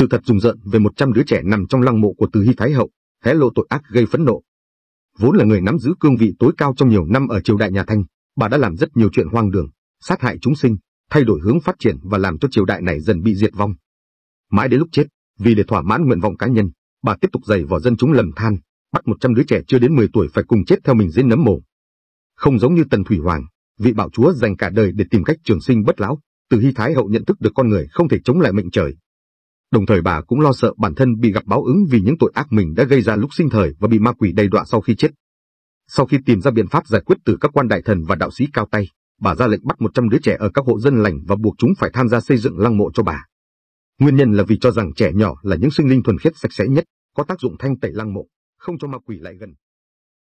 Sự thật rùng rợn về 100 đứa trẻ nằm trong lăng mộ của Từ Hy Thái Hậu, hé lộ tội ác gây phẫn nộ. Vốn là người nắm giữ cương vị tối cao trong nhiều năm ở triều đại nhà Thanh, bà đã làm rất nhiều chuyện hoang đường, sát hại chúng sinh, thay đổi hướng phát triển và làm cho triều đại này dần bị diệt vong. Mãi đến lúc chết, vì để thỏa mãn nguyện vọng cá nhân, bà tiếp tục giày vò dân chúng lầm than, bắt 100 đứa trẻ chưa đến 10 tuổi phải cùng chết theo mình dưới nấm mồ. Không giống như Tần Thủy Hoàng, vị bảo chúa dành cả đời để tìm cách trường sinh bất lão, từ hy thái hậu nhận thức được con người không thể chống lại mệnh trời, Đồng thời bà cũng lo sợ bản thân bị gặp báo ứng vì những tội ác mình đã gây ra lúc sinh thời và bị ma quỷ đầy đọa sau khi chết. Sau khi tìm ra biện pháp giải quyết từ các quan đại thần và đạo sĩ cao tay, bà ra lệnh bắt 100 đứa trẻ ở các hộ dân lành và buộc chúng phải tham gia xây dựng lăng mộ cho bà. Nguyên nhân là vì cho rằng trẻ nhỏ là những sinh linh thuần khiết sạch sẽ nhất, có tác dụng thanh tẩy lăng mộ, không cho ma quỷ lại gần.